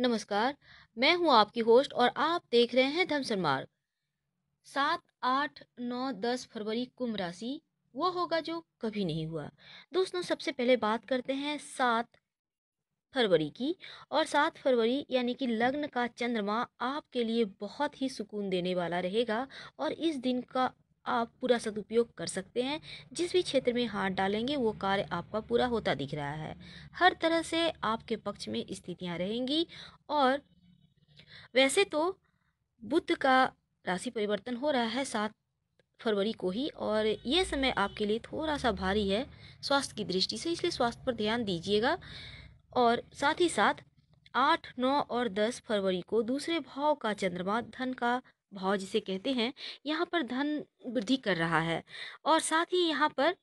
नमस्कार मैं हूं आपकी होस्ट और आप देख रहे हैं धमसन मार्ग सात आठ नौ दस फरवरी कुंभ राशि वो होगा जो कभी नहीं हुआ दोस्तों सबसे पहले बात करते हैं सात फरवरी की और सात फरवरी यानी कि लग्न का चंद्रमा आपके लिए बहुत ही सुकून देने वाला रहेगा और इस दिन का आप पूरा सदुपयोग कर सकते हैं जिस भी क्षेत्र में हाथ डालेंगे वो कार्य आपका पूरा होता दिख रहा है हर तरह से आपके पक्ष में स्थितियाँ रहेंगी और वैसे तो बुद्ध का राशि परिवर्तन हो रहा है सात फरवरी को ही और ये समय आपके लिए थोड़ा सा भारी है स्वास्थ्य की दृष्टि से इसलिए स्वास्थ्य पर ध्यान दीजिएगा और साथ ही साथ आठ नौ और दस फरवरी को दूसरे भाव का चंद्रमा धन का भाव जिसे कहते हैं यहाँ पर धन वृद्धि कर रहा है और साथ ही यहाँ पर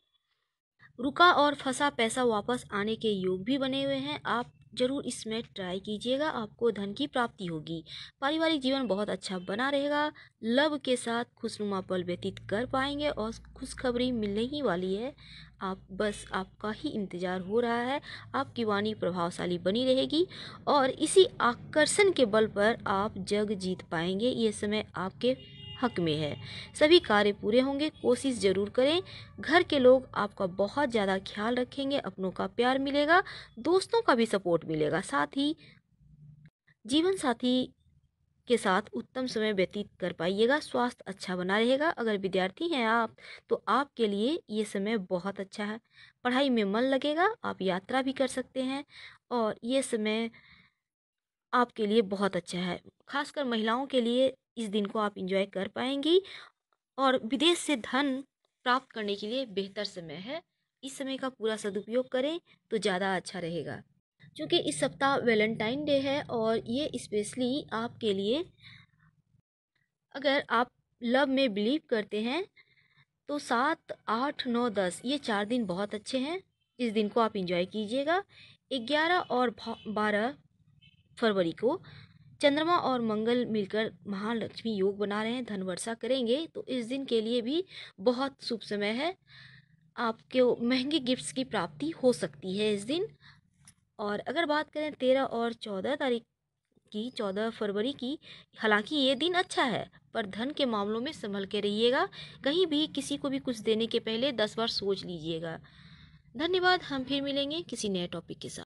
रुका और फंसा पैसा वापस आने के योग भी बने हुए हैं आप ज़रूर इसमें ट्राई कीजिएगा आपको धन की प्राप्ति होगी पारिवारिक जीवन बहुत अच्छा बना रहेगा लव के साथ खुशनुमा पल व्यतीत कर पाएंगे और खुशखबरी मिलने ही वाली है आप बस आपका ही इंतज़ार हो रहा है आपकी वाणी प्रभावशाली बनी रहेगी और इसी आकर्षण के बल पर आप जग जीत पाएंगे ये समय आपके हक में है सभी कार्य पूरे होंगे कोशिश ज़रूर करें घर के लोग आपका बहुत ज़्यादा ख्याल रखेंगे अपनों का प्यार मिलेगा दोस्तों का भी सपोर्ट मिलेगा साथ ही जीवन साथी के साथ उत्तम समय व्यतीत कर पाइएगा स्वास्थ्य अच्छा बना रहेगा अगर विद्यार्थी हैं आप तो आपके लिए ये समय बहुत अच्छा है पढ़ाई में मन लगेगा आप यात्रा भी कर सकते हैं और ये समय आपके लिए बहुत अच्छा है खासकर महिलाओं के लिए इस दिन को आप इंजॉय कर पाएंगी और विदेश से धन प्राप्त करने के लिए बेहतर समय है इस समय का पूरा सदुपयोग करें तो ज़्यादा अच्छा रहेगा क्योंकि इस सप्ताह वैलेंटाइन डे है और ये स्पेशली आपके लिए अगर आप लव में बिलीव करते हैं तो सात आठ नौ दस ये चार दिन बहुत अच्छे हैं इस दिन को आप इंजॉय कीजिएगा ग्यारह और बारह फरवरी को चंद्रमा और मंगल मिलकर महालक्ष्मी योग बना रहे हैं धन वर्षा करेंगे तो इस दिन के लिए भी बहुत शुभ समय है आपके महंगे गिफ्ट्स की प्राप्ति हो सकती है इस दिन और अगर बात करें तेरह और चौदह तारीख की चौदह फरवरी की हालांकि ये दिन अच्छा है पर धन के मामलों में संभल के रहिएगा कहीं भी किसी को भी कुछ देने के पहले दस बार सोच लीजिएगा धन्यवाद हम फिर मिलेंगे किसी नए टॉपिक के साथ